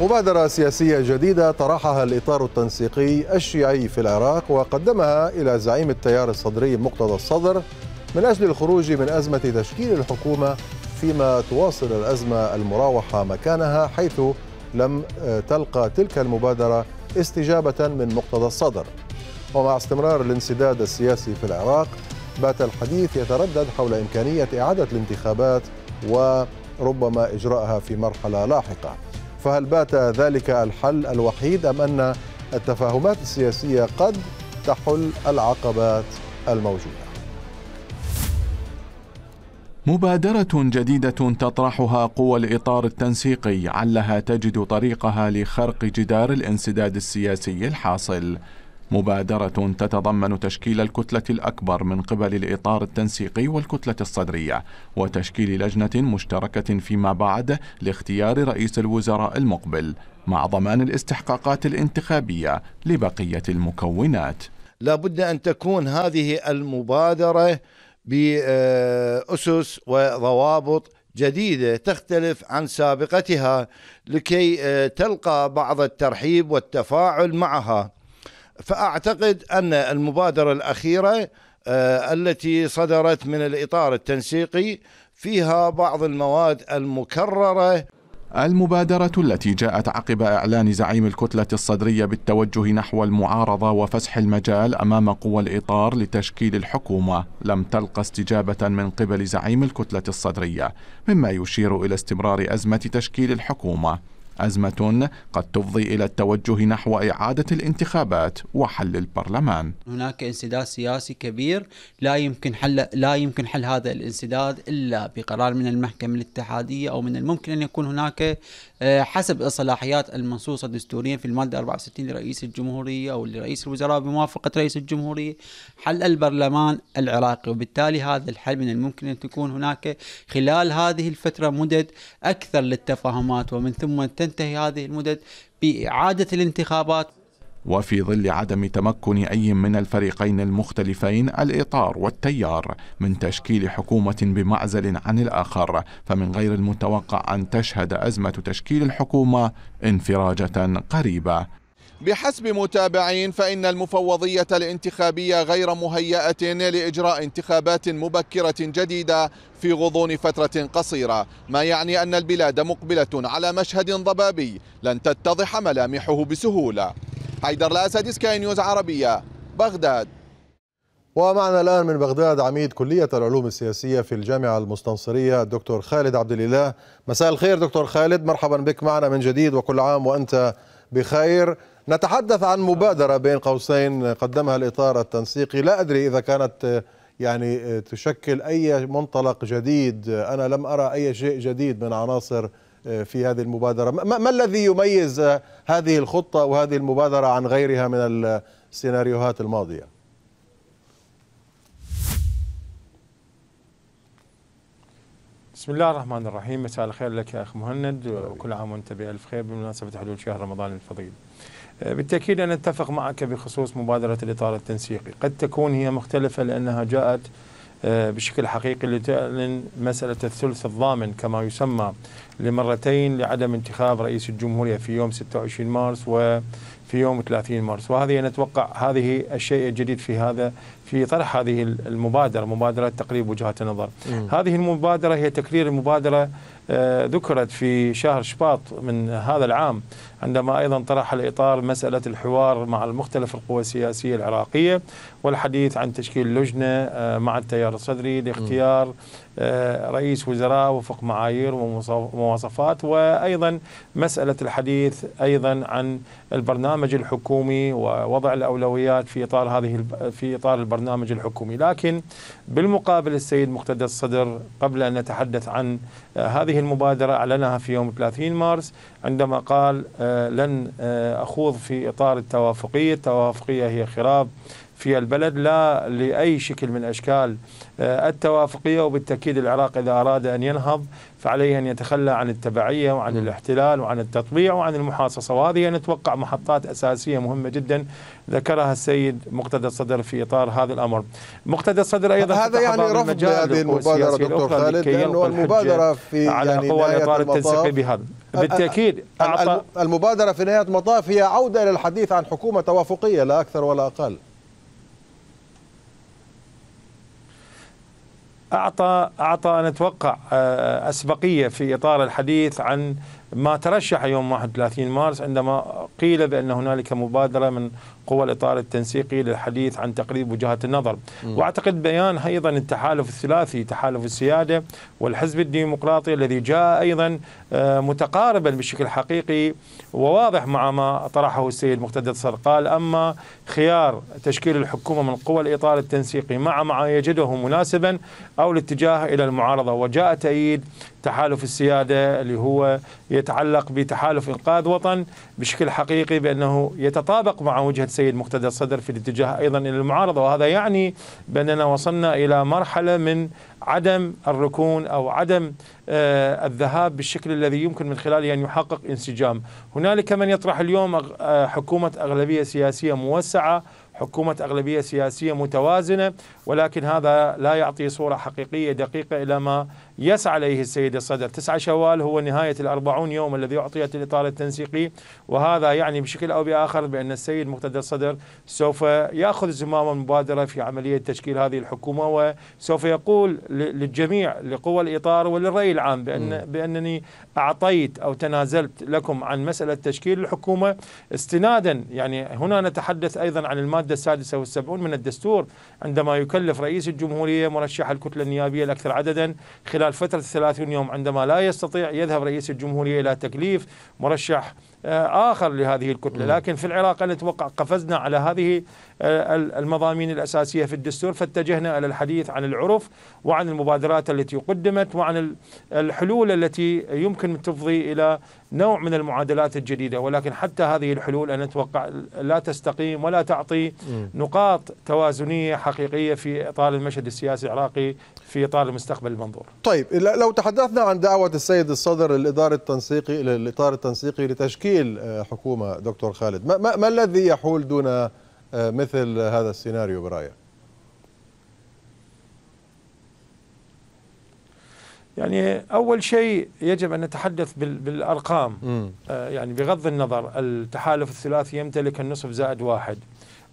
مبادرة سياسية جديدة طرحها الإطار التنسيقي الشيعي في العراق وقدمها إلى زعيم التيار الصدري مقتدى الصدر من أجل الخروج من أزمة تشكيل الحكومة فيما تواصل الأزمة المراوحة مكانها حيث لم آه، تلقى تلك المبادرة استجابة من مقتدى الصدر ومع استمرار الانسداد السياسي في العراق بات الحديث يتردد حول إمكانية إعادة الانتخابات وربما إجراءها في مرحلة لاحقة فهل بات ذلك الحل الوحيد أم أن التفاهمات السياسية قد تحل العقبات الموجودة مبادرة جديدة تطرحها قوى الإطار التنسيقي علها تجد طريقها لخرق جدار الانسداد السياسي الحاصل مبادرة تتضمن تشكيل الكتلة الأكبر من قبل الإطار التنسيقي والكتلة الصدرية وتشكيل لجنة مشتركة فيما بعد لاختيار رئيس الوزراء المقبل مع ضمان الاستحقاقات الانتخابية لبقية المكونات لابد أن تكون هذه المبادرة بأسس وضوابط جديدة تختلف عن سابقتها لكي تلقى بعض الترحيب والتفاعل معها فأعتقد أن المبادرة الأخيرة آه، التي صدرت من الإطار التنسيقي فيها بعض المواد المكررة المبادرة التي جاءت عقب إعلان زعيم الكتلة الصدرية بالتوجه نحو المعارضة وفسح المجال أمام قوى الإطار لتشكيل الحكومة لم تلقى استجابة من قبل زعيم الكتلة الصدرية مما يشير إلى استمرار أزمة تشكيل الحكومة أزمة قد تفضي إلى التوجه نحو إعادة الانتخابات وحل البرلمان هناك انسداد سياسي كبير لا يمكن حل لا يمكن حل هذا الانسداد إلا بقرار من المحكمة الاتحادية أو من الممكن أن يكون هناك آه، حسب الصلاحيات المنصوصة دستوريا في المادة 64 لرئيس الجمهورية أو لرئيس الوزراء بموافقة رئيس الجمهورية حل البرلمان العراقي وبالتالي هذا الحل من الممكن أن تكون هناك خلال هذه الفترة مدد أكثر للتفاهمات ومن ثم تنتهي هذه المدد بإعادة الانتخابات وفي ظل عدم تمكن أي من الفريقين المختلفين الإطار والتيار من تشكيل حكومة بمعزل عن الآخر فمن غير المتوقع أن تشهد أزمة تشكيل الحكومة انفراجة قريبة بحسب متابعين فإن المفوضية الانتخابية غير مهيئة لإجراء انتخابات مبكرة جديدة في غضون فترة قصيرة ما يعني أن البلاد مقبلة على مشهد ضبابي لن تتضح ملامحه بسهولة حيدر الأسد سكاي نيوز عربية بغداد ومعنا الآن من بغداد عميد كلية العلوم السياسية في الجامعة المستنصرية الدكتور خالد عبد الإله مساء الخير دكتور خالد مرحبا بك معنا من جديد وكل عام وأنت بخير نتحدث عن مبادرة بين قوسين قدمها الإطار التنسيقي لا أدري إذا كانت يعني تشكل أي منطلق جديد أنا لم أرى أي شيء جديد من عناصر في هذه المبادرة ما الذي يميز هذه الخطة وهذه المبادرة عن غيرها من السيناريوهات الماضية؟ بسم الله الرحمن الرحيم مساء الخير لك يا أخ مهند وكل عام وأنت بألف خير بمناسبة حلول شهر رمضان الفضيل أه، بالتأكيد أنا أتفق معك بخصوص مبادرة الإطار التنسيقي قد تكون هي مختلفة لأنها جاءت أه، بشكل حقيقي لتعلن مسألة الثلث الضامن كما يسمى لمرتين لعدم انتخاب رئيس الجمهورية في يوم 26 مارس و في يوم 30 مارس وهذه نتوقع هذه الشيء الجديد في هذا في طرح هذه المبادره مبادره تقريب وجهات النظر هذه المبادره هي تكرير المبادره آه، ذكرت في شهر شباط من هذا العام عندما أيضا طرح الإطار مسألة الحوار مع المختلف القوى السياسية العراقية والحديث عن تشكيل لجنة آه، مع التيار الصدري لاختيار آه، رئيس وزراء وفق معايير ومواصفات وأيضا مسألة الحديث أيضا عن البرنامج الحكومي ووضع الأولويات في إطار هذه في إطار البرنامج الحكومي لكن بالمقابل السيد مقتدى الصدر قبل أن نتحدث عن هذه هذه المبادرة أعلنها في يوم 30 مارس عندما قال آه، لن آه، أخوض في إطار التوافقية التوافقية هي خراب في البلد لا لأي شكل من أشكال آه، التوافقية وبالتأكيد العراق إذا أراد أن ينهض فعليه أن يتخلى عن التبعية وعن الاحتلال وعن التطبيع وعن المحاصصة وهذه نتوقع محطات أساسية مهمة جدا ذكرها السيد مقتدى الصدر في إطار هذا الأمر مقتدى الصدر أيضا هذا يعني رفض هذه المبادرة دكتور خالد لأنه المبادرة في على يعني قوى الإطار التنسيقي بهذا بالتأكيد أعطى المبادرة في نهاية المطاف هي عودة للحديث عن حكومة توافقية لا أكثر ولا أقل اعطى اعطى نتوقع آه، اسبقيه في اطار الحديث عن ما ترشح يوم 31 مارس عندما قيل بان هنالك مبادره من قوى الإطار التنسيقي للحديث عن تقريب وجهات النظر م. وأعتقد بيان أيضا التحالف الثلاثي تحالف السيادة والحزب الديمقراطي الذي جاء أيضا آه، متقاربا بشكل حقيقي وواضح مع ما طرحه السيد مقتدى الصدر قال أما خيار تشكيل الحكومة من قوى الإطار التنسيقي مع ما يجده مناسبا أو الاتجاه إلى المعارضة وجاء تأييد تحالف السيادة اللي هو يتعلق بتحالف إنقاذ وطن بشكل حقيقي بأنه يتطابق مع وجهة السيد مقتدى الصدر في الاتجاه ايضا الى المعارضه وهذا يعني باننا وصلنا الى مرحله من عدم الركون او عدم آه، الذهاب بالشكل الذي يمكن من خلاله ان يحقق انسجام، هنالك من يطرح اليوم آه، حكومه اغلبيه سياسيه موسعه حكومة أغلبية سياسية متوازنة ولكن هذا لا يعطي صورة حقيقية دقيقة إلى ما يسعى إليه السيد الصدر تسعة شوال هو نهاية الأربعون يوم الذي أعطيت الإطار التنسيقي وهذا يعني بشكل أو بآخر بأن السيد مقتدى الصدر سوف يأخذ زمام المبادرة في عملية تشكيل هذه الحكومة وسوف يقول للجميع لقوى الإطار وللرأي العام بأن بأنني أعطيت أو تنازلت لكم عن مسألة تشكيل الحكومة استنادا يعني هنا نتحدث أيضا عن المادة السادسة والسبعون من الدستور عندما يكون يكلف رئيس الجمهورية مرشح الكتلة النيابية الأكثر عددا خلال فترة 30 يوم عندما لا يستطيع يذهب رئيس الجمهورية إلى تكليف مرشح آه، آخر لهذه الكتلة لكن في العراق أنا أتوقع قفزنا على هذه آه، المضامين الأساسية في الدستور فاتجهنا إلى الحديث عن العرف وعن المبادرات التي قدمت وعن الحلول التي يمكن تفضي إلى نوع من المعادلات الجديدة ولكن حتى هذه الحلول أنا أتوقع لا تستقيم ولا تعطي نقاط توازنية حقيقية في إطار المشهد السياسي العراقي في إطار المستقبل المنظور طيب لو تحدثنا عن دعوة السيد الصدر للإطار التنسيقي للإطار التنسيقي لتشكيل تشكيل آه، حكومة دكتور خالد ما, ما, الذي يحول دون آه، مثل هذا السيناريو برأيك يعني أول شيء يجب أن نتحدث بالأرقام م. آه، يعني بغض النظر التحالف الثلاثي يمتلك النصف زائد واحد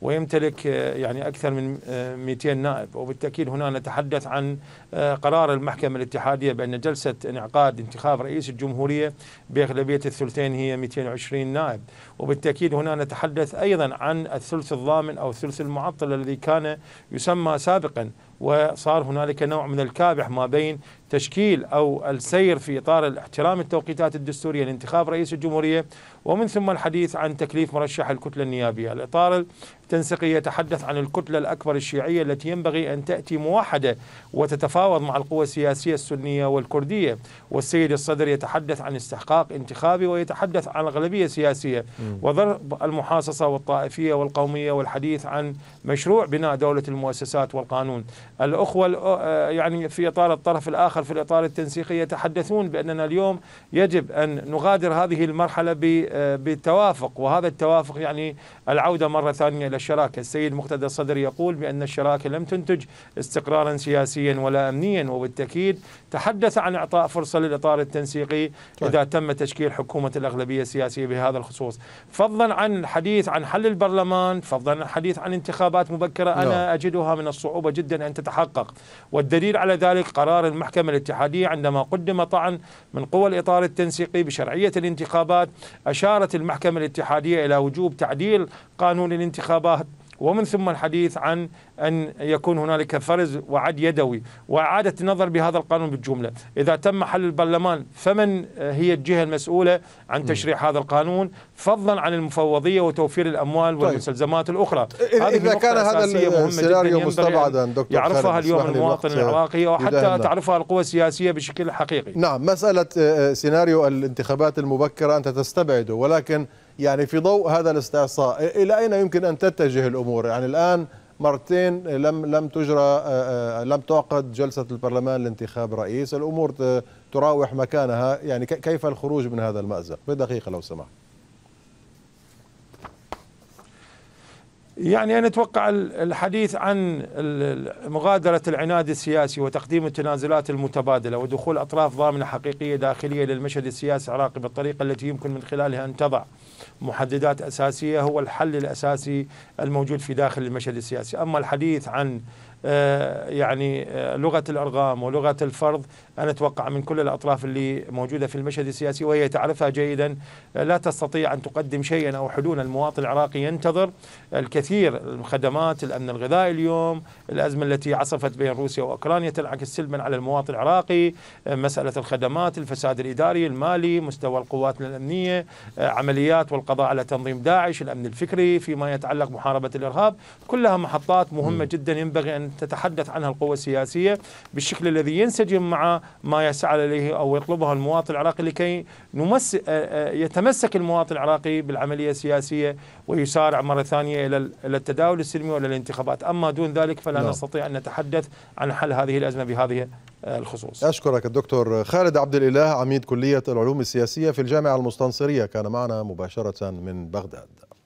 ويمتلك آه، يعني أكثر من 200 آه، نائب وبالتأكيد هنا نتحدث عن آه، قرار المحكمة الاتحادية بأن جلسة انعقاد انتخاب رئيس الجمهورية بأغلبية الثلثين هي 220 نائب وبالتأكيد هنا نتحدث أيضا عن الثلث الضامن أو الثلث المعطل الذي كان يسمى سابقا وصار هنالك نوع من الكابح ما بين تشكيل او السير في اطار الاحترام التوقيتات الدستوريه لانتخاب رئيس الجمهوريه ومن ثم الحديث عن تكليف مرشح الكتله النيابيه، الاطار التنسيقي يتحدث عن الكتله الاكبر الشيعيه التي ينبغي ان تاتي موحده وتتفاوض مع القوى السياسيه السنيه والكرديه، والسيد الصدر يتحدث عن استحقاق انتخابي ويتحدث عن اغلبيه سياسيه وضرب المحاصصه والطائفيه والقوميه والحديث عن مشروع بناء دوله المؤسسات والقانون، الأخوة آه، يعني في إطار الطرف الآخر في الإطار التنسيقي يتحدثون بأننا اليوم يجب أن نغادر هذه المرحلة بالتوافق آه، وهذا التوافق يعني العودة مرة ثانية إلى الشراكة السيد مقتدى الصدري يقول بأن الشراكة لم تنتج استقرارا سياسيا ولا أمنيا وبالتأكيد تحدث عن إعطاء فرصة للإطار التنسيقي إذا تم تشكيل حكومة الأغلبية السياسية بهذا الخصوص فضلا عن الحديث عن حل البرلمان فضلا عن الحديث عن انتخابات مبكرة أنا نعم. أجدها من الصعوبة جدا أن تتحدث تتحقق والدليل على ذلك قرار المحكمة الاتحادية عندما قدم طعن من قوى الإطار التنسيقي بشرعية الانتخابات أشارت المحكمة الاتحادية إلى وجوب تعديل قانون الانتخابات ومن ثم الحديث عن أن يكون هنالك فرز وعد يدوي وإعادة النظر بهذا القانون بالجملة إذا تم حل البرلمان فمن هي الجهة المسؤولة عن تشريع هذا القانون فضلا عن المفوضية وتوفير الأموال طيب. والمستلزمات الأخرى إذا كان هذا السيناريو مستبعدا دكتور يعرفها اليوم المواطن العراقي وحتى تعرفها القوى السياسية بشكل حقيقي نعم مسألة آه، آه، سيناريو الانتخابات المبكرة أنت تستبعده ولكن يعني في ضوء هذا الاستعصاء إلى أين يمكن أن تتجه الأمور يعني الآن مرتين لم لم تجرى آه، آه، لم تعقد جلسة البرلمان لانتخاب رئيس الأمور تراوح مكانها يعني كيف الخروج من هذا المأزق بدقيقة لو سمحت يعني أنا أتوقع الحديث عن مغادرة العناد السياسي وتقديم التنازلات المتبادلة ودخول أطراف ضامنة حقيقية داخلية للمشهد السياسي العراقي بالطريقة التي يمكن من خلالها أن تضع محددات أساسية هو الحل الأساسي الموجود في داخل المشهد السياسي أما الحديث عن آه، يعني آه، لغه الارقام ولغه الفرض انا اتوقع من كل الاطراف اللي موجوده في المشهد السياسي وهي تعرفها جيدا آه، لا تستطيع ان تقدم شيئا او حلولا المواطن العراقي ينتظر الكثير الخدمات الامن الغذائي اليوم الازمه التي عصفت بين روسيا واوكرانيا تنعكس سلبا على المواطن العراقي مساله الخدمات الفساد الاداري المالي مستوى القوات الامنيه عمليات والقضاء على تنظيم داعش الامن الفكري فيما يتعلق محاربه الارهاب كلها محطات مهمه جدا ينبغي ان تتحدث عنها القوى السياسية بالشكل الذي ينسجم مع ما يسعى إليه أو يطلبه المواطن العراقي لكي نمس آه، آه، يتمسك المواطن العراقي بالعملية السياسية ويسارع مرة ثانية إلى التداول السلمي وإلى الانتخابات أما دون ذلك فلا لا. نعم. نستطيع أن نتحدث عن حل هذه الأزمة بهذه الخصوص أشكرك الدكتور خالد عبد الإله عميد كلية العلوم السياسية في الجامعة المستنصرية كان معنا مباشرة من بغداد